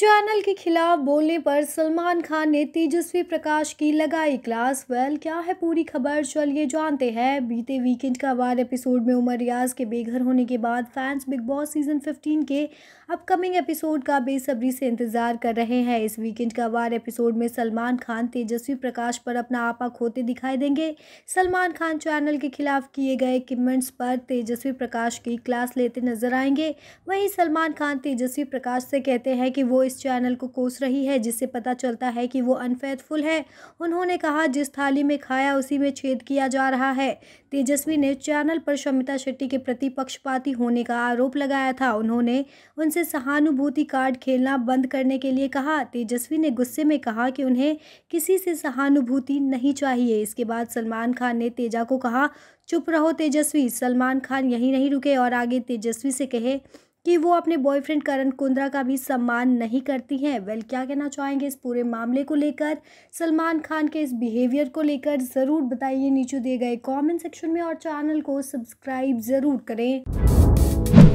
channel के खिलाफ बोलने पर सलमान खान ने तेजस्वी प्रकाश की लगाई क्लास वेल क्या है पूरी खबर चलिए जानते हैं बीते वीकेंड का वार एपिसोड में उमर रियाज के बेघर होने के बाद फैंस बिग बॉस सीजन 15 के अपकमिंग एपिसोड का बेसब्री से इंतजार कर रहे हैं इस वीकेंड का वार एपिसोड में सलमान खान तेजस्वी प्रकाश पर अपना आपा खोते दिखाई देंगे सलमान खान चैनल के खिलाफ किए गए कमेंट्स पर तेजस्वी प्रकाश की क्लास लेते नजर आएंगे वहीं सलमान खान तेजस्वी प्रकाश से कहते हैं कि वो इस चैनल को कोस रही है जिससे पता चलता है कि वो अनफेथफुल है उन्होंने कहा जिस थाली में खाया उसी में छेद किया जा रहा है तेजस्वी ने चैनल पर शमिता शेट्टी के प्रति पक्षपाती होने का आरोप लगाया था उन्होंने उनसे सहानुभूति कार्ड खेलना बंद करने के लिए कहा तेजस्वी ने गुस्से में कहा कि उन्हें किसी से सहानुभूति नहीं चाहिए इसके बाद सलमान खान ने तेजा को कहा चुप रहो तेजस्वी सलमान खान यहीं नहीं रुके और आगे तेजस्वी से कहे कि वो अपने बॉयफ्रेंड करण कुंद्रा का भी सम्मान नहीं करती हैं वेल क्या कहना चाहेंगे इस पूरे मामले को लेकर सलमान खान के इस बिहेवियर को लेकर ज़रूर बताइए नीचे दिए गए कमेंट सेक्शन में और चैनल को सब्सक्राइब ज़रूर करें